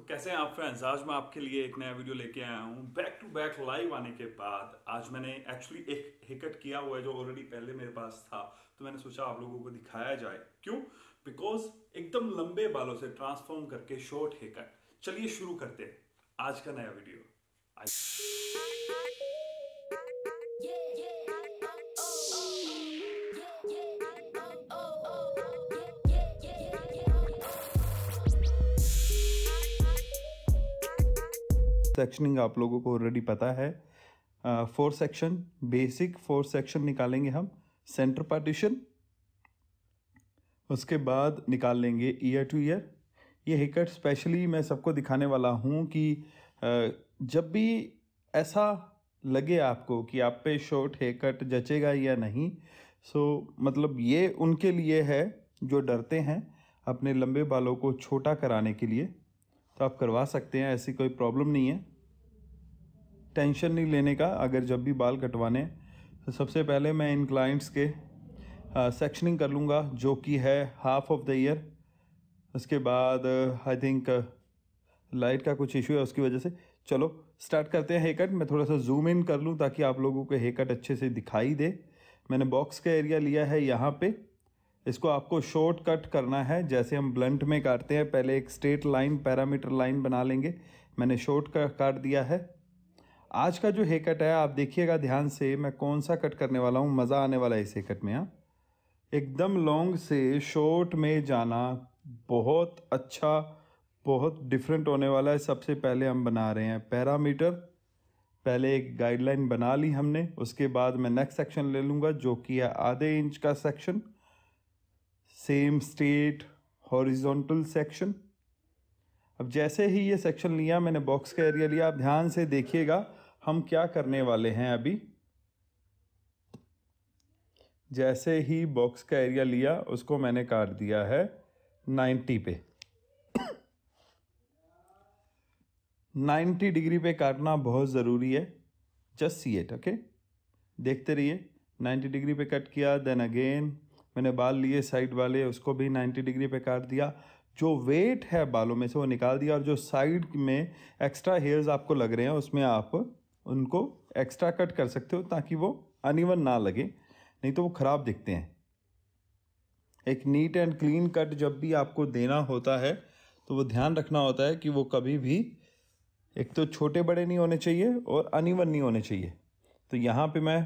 तो कैसे हैं आप फ्रेंड्स आज मैं आपके लिए एक नया वीडियो लेके आया हूँ बैक टू बैक लाइव आने के बाद आज मैंने एक्चुअली एक हिकट किया हुआ है जो ऑलरेडी पहले मेरे पास था तो मैंने सोचा आप लोगों को दिखाया जाए क्यों बिकॉज एकदम लंबे बालों से ट्रांसफॉर्म करके शॉर्ट हिकट चलिए शुरू करते हैं आज का नया video I yeah, yeah. Sectioning आप लोगों को ऑलरेडी पता है four section basic four section निकालेंगे हम सेंटर पार्टीशन उसके बाद निकाल लेंगे ईयर टू ईयर ये हिकट स्पेशली मैं सबको दिखाने वाला हूँ कि जब भी ऐसा लगे आपको कि आप पे शॉर्ट हेकट जचेगा या नहीं सो मतलब ये उनके लिए है जो डरते हैं अपने लंबे बालों को छोटा कराने के लिए तो आप करवा सकते हैं ऐसी कोई प्रॉब्लम नहीं है टेंशन नहीं लेने का अगर जब भी बाल कटवाने तो सबसे पहले मैं इन क्लाइंट्स के सेक्शनिंग कर लूँगा जो कि है हाफ ऑफ द ईयर उसके बाद आई थिंक लाइट का कुछ इशू है उसकी वजह से चलो स्टार्ट करते हैं हेयर कट मैं थोड़ा सा जूम इन कर लूँ ताकि आप लोगों को हेयर कट अच्छे से दिखाई दे मैंने बॉक्स का एरिया लिया है यहाँ पे इसको आपको शॉर्ट कट करना है जैसे हम ब्लंट में काटते हैं पहले एक स्ट्रेट लाइन पैरामीटर लाइन बना लेंगे मैंने शॉर्ट काट दिया है आज का जो हेयर कट है आप देखिएगा ध्यान से मैं कौन सा कट करने वाला हूँ मज़ा आने वाला है इस हेयर कट में यहाँ एकदम लॉन्ग से शॉर्ट में जाना बहुत अच्छा बहुत डिफरेंट होने वाला है सबसे पहले हम बना रहे हैं पैरामीटर पहले एक गाइडलाइन बना ली हमने उसके बाद मैं नेक्स्ट सेक्शन ले लूँगा जो कि है आधे इंच का section same straight horizontal section अब जैसे ही ये सेक्शन लिया मैंने बॉक्स का एरिया लिया आप ध्यान से देखिएगा हम क्या करने वाले हैं अभी जैसे ही बॉक्स का एरिया लिया उसको मैंने काट दिया है 90 पे 90 डिग्री पे काटना बहुत ज़रूरी है जस्ट सी एट ओके देखते रहिए 90 डिग्री पे कट किया देन अगेन मैंने बाल लिए साइड वाले उसको भी 90 डिग्री पे काट दिया जो वेट है बालों में से वो निकाल दिया और जो साइड में एक्स्ट्रा हेयर्स आपको लग रहे हैं उसमें आप उनको एक्स्ट्रा कट कर सकते हो ताकि वो अनिवन ना लगे नहीं तो वो ख़राब दिखते हैं एक नीट एंड क्लीन कट जब भी आपको देना होता है तो वो ध्यान रखना होता है कि वो कभी भी एक तो छोटे बड़े नहीं होने चाहिए और अनिवन नहीं होने चाहिए तो यहाँ पे मैं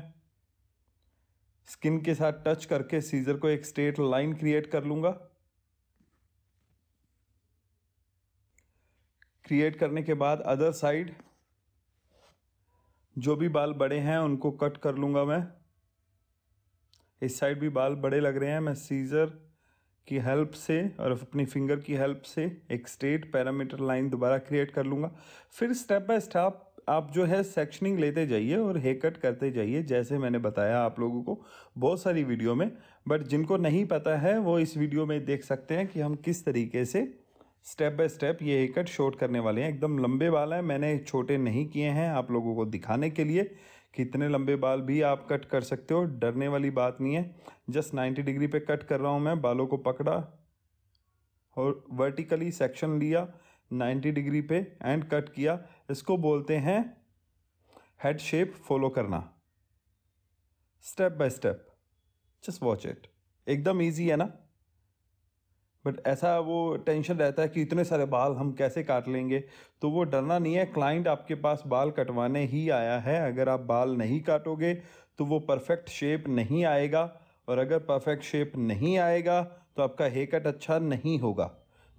स्किन के साथ टच करके सीज़र को एक स्ट्रेट लाइन क्रिएट कर लूँगा क्रिएट करने के बाद अदर साइड जो भी बाल बड़े हैं उनको कट कर लूँगा मैं इस साइड भी बाल बड़े लग रहे हैं मैं सीज़र की हेल्प से और अपनी फिंगर की हेल्प से एक स्ट्रेट पैरामीटर लाइन दोबारा क्रिएट कर लूँगा फिर स्टेप बाय स्टेप आप जो है सेक्शनिंग लेते जाइए और हेयर कट करते जाइए जैसे मैंने बताया आप लोगों को बहुत सारी वीडियो में बट जिनको नहीं पता है वो इस वीडियो में देख सकते हैं कि हम किस तरीके से स्टेप बाय स्टेप ये हेयर कट शॉर्ट करने वाले हैं एकदम लंबे बाल हैं मैंने छोटे नहीं किए हैं आप लोगों को दिखाने के लिए कि इतने लंबे बाल भी आप कट कर सकते हो डरने वाली बात नहीं है जस्ट नाइन्टी डिग्री पे कट कर रहा हूँ मैं बालों को पकड़ा और वर्टिकली सेक्शन लिया नाइन्टी डिग्री पे एंड कट किया इसको बोलते हैं हेड शेप फॉलो करना step by step just watch it एकदम ईजी है ना बट ऐसा वो टेंशन रहता है कि इतने सारे बाल हम कैसे काट लेंगे तो वो डरना नहीं है क्लाइंट आपके पास बाल कटवाने ही आया है अगर आप बाल नहीं काटोगे तो वो परफेक्ट शेप नहीं आएगा और अगर परफेक्ट शेप नहीं आएगा तो आपका हेयर कट अच्छा नहीं होगा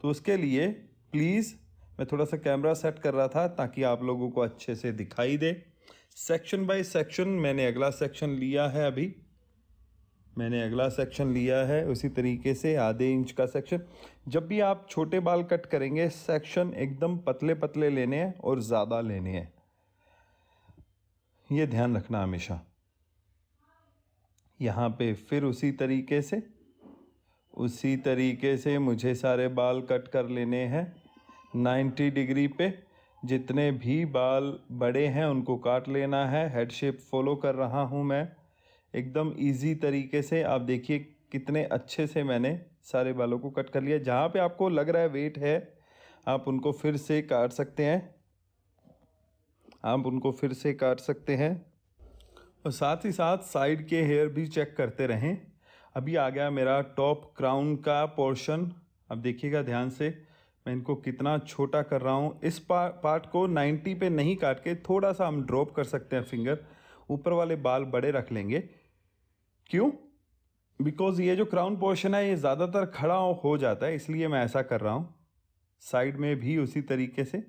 तो उसके लिए प्लीज़ मैं थोड़ा सा कैमरा सेट कर रहा था ताकि आप लोगों को अच्छे से दिखाई दे सेक्शन बाय सेक्शन मैंने अगला सेक्शन लिया है अभी मैंने अगला सेक्शन लिया है उसी तरीके से आधे इंच का सेक्शन जब भी आप छोटे बाल कट करेंगे सेक्शन एकदम पतले पतले लेने हैं और ज़्यादा लेने हैं ये ध्यान रखना हमेशा यहाँ पे फिर उसी तरीके से उसी तरीके से मुझे सारे बाल कट कर लेने हैं 90 डिग्री पे जितने भी बाल बड़े हैं उनको काट लेना है हेड शेप फॉलो कर रहा हूँ मैं एकदम इजी तरीके से आप देखिए कितने अच्छे से मैंने सारे बालों को कट कर लिया जहाँ पे आपको लग रहा है वेट है आप उनको फिर से काट सकते हैं आप उनको फिर से काट सकते हैं और साथ ही साथ साइड के हेयर भी चेक करते रहें अभी आ गया मेरा टॉप क्राउन का पोर्शन अब देखिएगा ध्यान से मैं इनको कितना छोटा कर रहा हूँ इस पा, पार्ट को 90 पे नहीं काट के थोड़ा सा हम ड्रॉप कर सकते हैं फिंगर ऊपर वाले बाल बड़े रख लेंगे क्यों बिकॉज ये जो क्राउन पोर्शन है ये ज़्यादातर खड़ा हो जाता है इसलिए मैं ऐसा कर रहा हूँ साइड में भी उसी तरीके से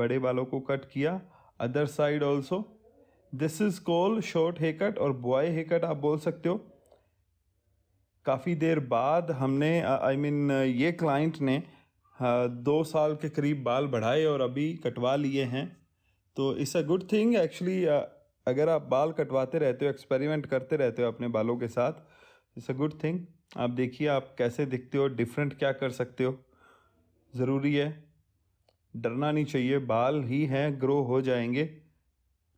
बड़े बालों को कट किया other side also this is call short haircut और बॉय हेयर कट आप बोल सकते हो काफ़ी देर बाद हमने आई I मीन mean, ये क्लाइंट ने हाँ, दो साल के करीब बाल बढ़ाए और अभी कटवा लिए हैं तो it's a good thing actually अगर आप बाल कटवाते रहते हो एक्सपेरिमेंट करते रहते हो अपने बालों के साथ इट्स अ गुड थिंग आप देखिए आप कैसे दिखते हो डिफरेंट क्या कर सकते हो ज़रूरी है डरना नहीं चाहिए बाल ही हैं ग्रो हो जाएंगे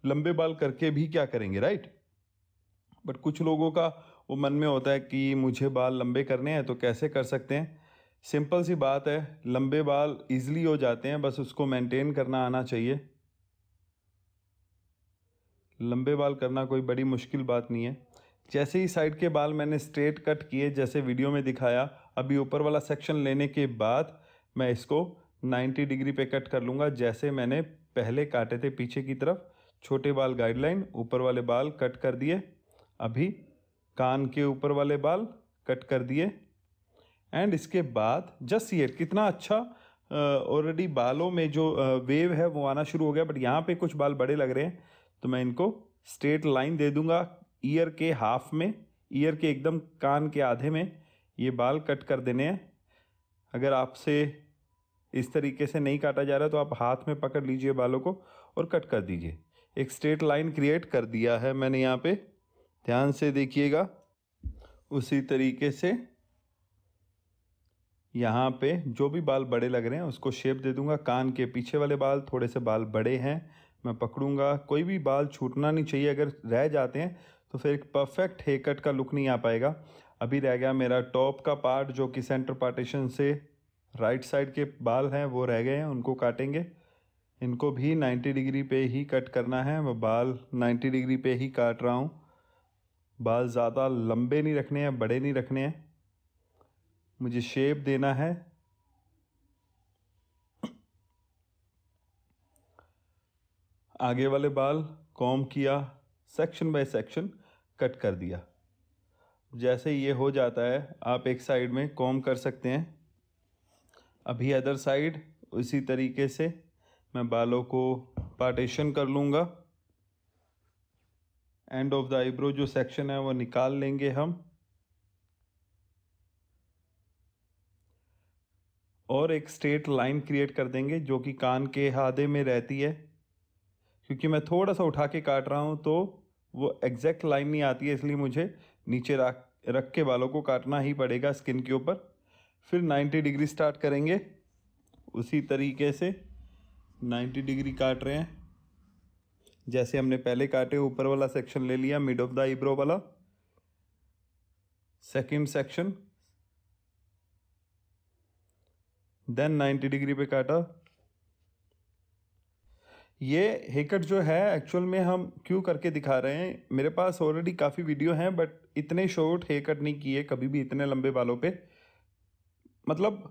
लंबे बाल करके भी क्या करेंगे राइट बट कुछ लोगों का वो मन में होता है कि मुझे बाल लंबे करने हैं तो कैसे कर सकते हैं सिंपल सी बात है लंबे बाल ईजली हो जाते हैं बस उसको मेंटेन करना आना चाहिए लंबे बाल करना कोई बड़ी मुश्किल बात नहीं है जैसे ही साइड के बाल मैंने स्ट्रेट कट किए जैसे वीडियो में दिखाया अभी ऊपर वाला सेक्शन लेने के बाद मैं इसको 90 डिग्री पे कट कर लूँगा जैसे मैंने पहले काटे थे पीछे की तरफ छोटे बाल गाइडलाइन ऊपर वाले बाल कट कर दिए अभी कान के ऊपर वाले बाल कट कर दिए एंड इसके बाद जस्ट ये कितना अच्छा ऑलरेडी बालों में जो वेव है वो आना शुरू हो गया बट यहाँ पे कुछ बाल बड़े लग रहे हैं तो मैं इनको स्ट्रेट लाइन दे दूंगा ईयर के हाफ में ईयर के एकदम कान के आधे में ये बाल कट कर देने हैं अगर आपसे इस तरीके से नहीं काटा जा रहा तो आप हाथ में पकड़ लीजिए बालों को और कट कर दीजिए एक स्ट्रेट लाइन क्रिएट कर दिया है मैंने यहाँ पे ध्यान से देखिएगा उसी तरीके से यहाँ पे जो भी बाल बड़े लग रहे हैं उसको शेप दे दूंगा कान के पीछे वाले बाल थोड़े से बाल बड़े हैं मैं पकड़ूंगा कोई भी बाल छूटना नहीं चाहिए अगर रह जाते हैं तो फिर एक परफेक्ट हेयर कट का लुक नहीं आ पाएगा अभी रह गया मेरा टॉप का पार्ट जो कि सेंटर पार्टीशन से राइट साइड के बाल हैं वो रह गए हैं उनको काटेंगे इनको भी 90 डिग्री पे ही कट करना है मैं बाल 90 डिग्री पे ही काट रहा हूँ बाल ज़्यादा लंबे नहीं रखने हैं बड़े नहीं रखने हैं मुझे शेप देना है आगे वाले बाल कॉम किया सेक्शन बाय सेक्शन कट कर दिया जैसे ये हो जाता है आप एक साइड में कॉम कर सकते हैं अभी अदर साइड उसी तरीके से मैं बालों को पार्टीशन कर लूँगा एंड ऑफ द आईब्रो जो सेक्शन है वो निकाल लेंगे हम और एक स्ट्रेट लाइन क्रिएट कर देंगे जो कि कान के हादे में रहती है क्योंकि मैं थोड़ा सा उठा के काट रहा हूँ तो वो एग्जैक्ट लाइन नहीं आती है इसलिए मुझे नीचे रख रख के बालों को काटना ही पड़ेगा स्किन के ऊपर फिर 90 डिग्री स्टार्ट करेंगे उसी तरीके से 90 डिग्री काट रहे हैं जैसे हमने पहले काटे ऊपर वाला सेक्शन ले लिया मिड ऑफ द आईब्रो वाला सेकंड सेक्शन देन 90 डिग्री पे काटा ये हेकट जो है एक्चुअल में हम क्यों करके दिखा रहे हैं मेरे पास ऑलरेडी काफ़ी वीडियो हैं बट इतने शॉर्ट हेकट नहीं किए कभी भी इतने लंबे बालों पे मतलब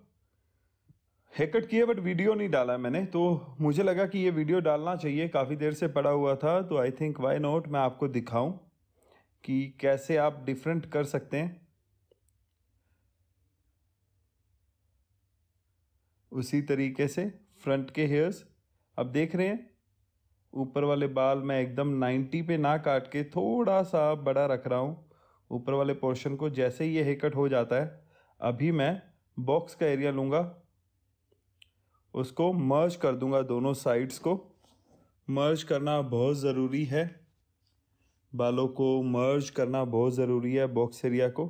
हेकट किए बट वीडियो नहीं डाला मैंने तो मुझे लगा कि ये वीडियो डालना चाहिए काफ़ी देर से पड़ा हुआ था तो आई थिंक वाई नॉट मैं आपको दिखाऊँ कि कैसे आप डिफरेंट कर सकते हैं उसी तरीके से फ्रंट के हेयर्स अब देख रहे हैं ऊपर वाले बाल मैं एकदम 90 पे ना काट के थोड़ा सा बड़ा रख रहा हूँ ऊपर वाले पोर्शन को जैसे ही ये हेयर कट हो जाता है अभी मैं बॉक्स का एरिया लूँगा उसको मर्ज कर दूंगा दोनों साइड्स को मर्ज करना बहुत ज़रूरी है बालों को मर्ज करना बहुत ज़रूरी है बॉक्स एरिया को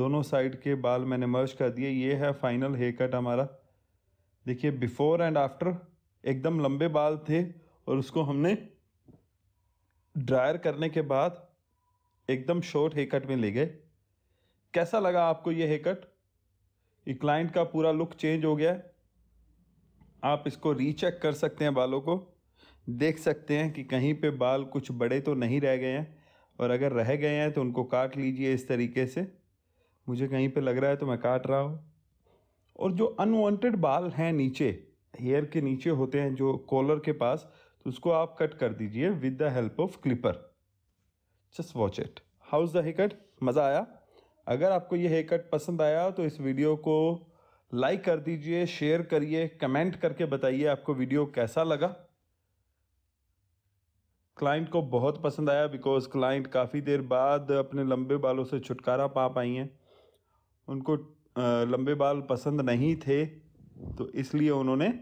दोनों साइड के बाल मैंने मर्ज कर दिए ये है फाइनल हेयर कट हमारा देखिए बिफ़ोर एंड आफ्टर एकदम लंबे बाल थे और उसको हमने ड्रायर करने के बाद एकदम शॉर्ट हेयर कट में ले गए कैसा लगा आपको ये हेयर कट ये क्लाइंट का पूरा लुक चेंज हो गया है आप इसको रीचेक कर सकते हैं बालों को देख सकते हैं कि कहीं पे बाल कुछ बड़े तो नहीं रह गए हैं और अगर रह गए हैं तो उनको काट लीजिए इस तरीके से मुझे कहीं पे लग रहा है तो मैं काट रहा हूँ और जो अनवांटेड बाल हैं नीचे हेयर के नीचे होते हैं जो कॉलर के पास तो उसको आप कट कर दीजिए with the help of clipper just watch it how the haircut मज़ा आया अगर आपको ये हेयर कट पसंद आया तो इस वीडियो को लाइक कर दीजिए शेयर करिए कमेंट करके बताइए आपको वीडियो कैसा लगा क्लाइंट को बहुत पसंद आया बिकॉज क्लाइंट काफ़ी देर बाद अपने लंबे बालों से छुटकारा पा पाई हैं उनको लंबे बाल पसंद नहीं थे तो इसलिए उन्होंने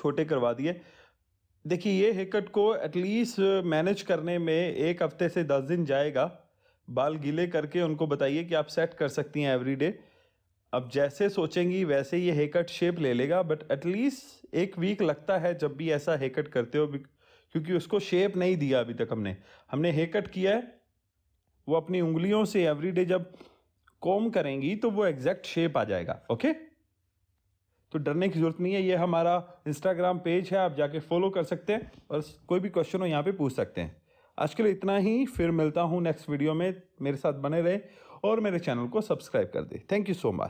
छोटे करवा दिए देखिए ये हेकट को एटलीस्ट मैनेज करने में एक हफ्ते से दस दिन जाएगा बाल गीले करके उनको बताइए कि आप सेट कर सकती हैं एवरीडे अब जैसे सोचेंगी वैसे ये हेकट शेप ले लेगा बट एटलीस्ट एक वीक लगता है जब भी ऐसा हेकट करते हो क्योंकि उसको शेप नहीं दिया अभी तक हमने हमने हेकट किया है वो अपनी उंगलियों से एवरीडे जब कॉम करेंगी तो वो एग्जैक्ट शेप आ जाएगा ओके okay? तो डरने की ज़रूरत नहीं है ये हमारा इंस्टाग्राम पेज है आप जाके फॉलो कर सकते हैं और कोई भी क्वेश्चन हो यहाँ पे पूछ सकते हैं आज के लिए इतना ही फिर मिलता हूँ नेक्स्ट वीडियो में मेरे साथ बने रहे और मेरे चैनल को सब्सक्राइब कर दे थैंक यू सो मच